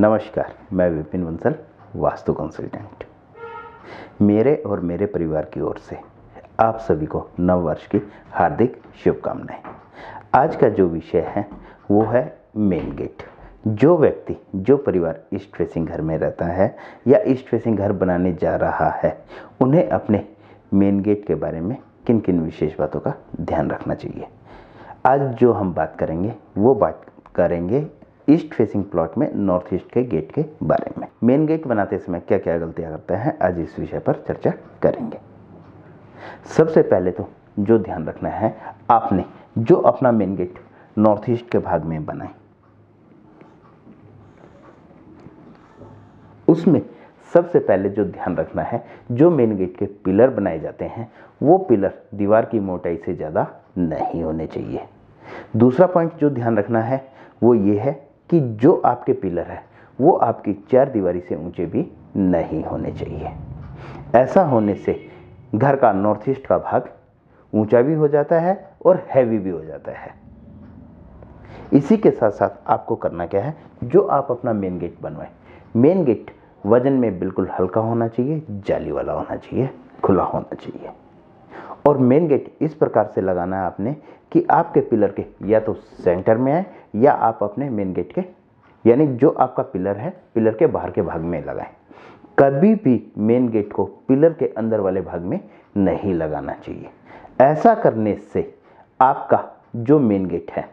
नमस्कार मैं विपिन बंसल वास्तु कंसल्टेंट मेरे और मेरे परिवार की ओर से आप सभी को नव वर्ष की हार्दिक शुभकामनाएं आज का जो विषय है वो है मेन गेट जो व्यक्ति जो परिवार ईस्ट फेसिंग घर में रहता है या ईस्ट फेसिंग घर बनाने जा रहा है उन्हें अपने मेन गेट के बारे में किन किन विशेष बातों का ध्यान रखना चाहिए आज जो हम बात करेंगे वो बात करेंगे ईस्ट फेसिंग प्लॉट में नॉर्थ ईस्ट के गेट के बारे में मेन गेट बनाते समय क्या क्या गलतियां करते हैं आज इस विषय पर चर्चा करेंगे सबसे पहले तो जो ध्यान रखना है आपने जो अपना मेन गेट नॉर्थ ईस्ट के भाग में बनाए उसमें सबसे पहले जो ध्यान रखना है जो मेन गेट के पिलर बनाए जाते हैं वो पिलर दीवार की मोटाई से ज़्यादा नहीं होने चाहिए दूसरा पॉइंट जो ध्यान रखना है वो ये है कि जो आपके पिलर है वो आपकी चार दीवारी से ऊंचे भी नहीं होने चाहिए ऐसा होने से घर का नॉर्थ ईस्ट का भाग ऊंचा भी हो जाता है और हैवी भी हो जाता है इसी के साथ साथ आपको करना क्या है जो आप अपना मेन गेट बनवाएं मेन गेट वजन में बिल्कुल हल्का होना चाहिए जाली वाला होना चाहिए खुला होना चाहिए और मेन गेट इस प्रकार से लगाना है आपने कि आपके पिलर के या तो सेंटर में है या आप अपने मेन गेट के यानी जो आपका पिलर है पिलर के बाहर के भाग में लगाएं कभी भी मेन गेट को पिलर के अंदर वाले भाग में नहीं लगाना चाहिए ऐसा करने से आपका जो मेन गेट है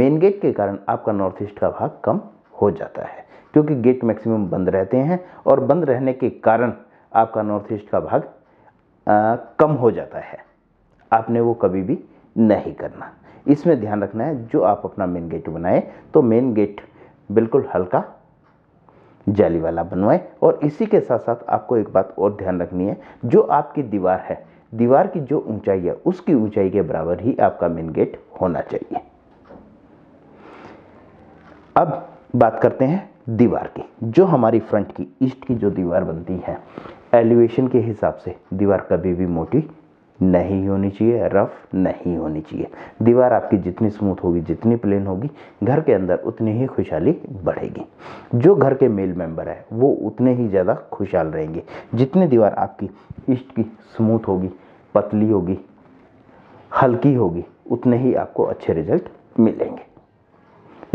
मेन गेट के कारण आपका नॉर्थ ईस्ट का भाग कम हो जाता है क्योंकि गेट मैक्सिमम बंद रहते हैं और बंद रहने के कारण आपका नॉर्थ ईस्ट का भाग आ, कम हो जाता है आपने वो कभी भी नहीं करना इसमें ध्यान रखना है जो आप अपना मेन गेट बनाए तो मेन गेट बिल्कुल हल्का जाली वाला बनवाएं और इसी के साथ साथ आपको एक बात और ध्यान रखनी है जो आपकी दीवार है दीवार की जो ऊंचाई है उसकी ऊंचाई के बराबर ही आपका मेन गेट होना चाहिए अब बात करते हैं दीवार की जो हमारी फ्रंट की ईस्ट की जो दीवार बनती है एलिवेशन के हिसाब से दीवार कभी भी मोटी नहीं होनी चाहिए रफ़ नहीं होनी चाहिए दीवार आपकी जितनी स्मूथ होगी जितनी प्लेन होगी घर के अंदर उतनी ही खुशहाली बढ़ेगी जो घर के मेल मेंबर है वो उतने ही ज़्यादा खुशहाल रहेंगे जितनी दीवार आपकी इष्ट की स्मूथ होगी पतली होगी हल्की होगी उतने ही आपको अच्छे रिजल्ट मिलेंगे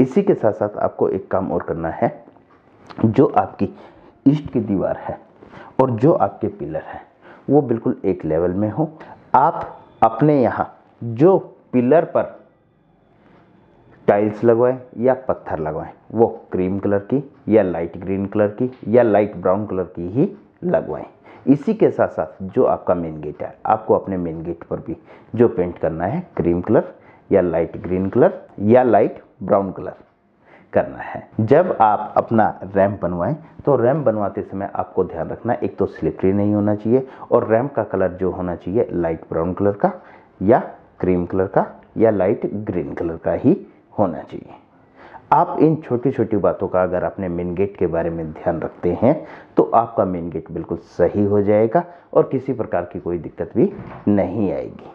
इसी के साथ साथ आपको एक काम और करना है जो आपकी इष्ट की दीवार है और जो आपके पिलर हैं वो बिल्कुल एक लेवल में हो आप अपने यहाँ जो पिलर पर टाइल्स लगवाएं या पत्थर लगवाएं वो क्रीम कलर की या लाइट ग्रीन कलर की या लाइट ब्राउन कलर की ही लगवाएं इसी के साथ साथ जो आपका मेन गेट है आपको अपने मेन गेट पर भी जो पेंट करना है क्रीम कलर या लाइट ग्रीन कलर या लाइट ब्राउन कलर करना है जब आप अपना रैम बनवाएं तो रैम बनवाते समय आपको ध्यान रखना एक तो स्लिपरी नहीं होना चाहिए और रैम का कलर जो होना चाहिए लाइट ब्राउन कलर का या क्रीम कलर का या लाइट ग्रीन कलर का ही होना चाहिए आप इन छोटी छोटी बातों का अगर अपने मेन गेट के बारे में ध्यान रखते हैं तो आपका मेन गेट बिल्कुल सही हो जाएगा और किसी प्रकार की कोई दिक्कत भी नहीं आएगी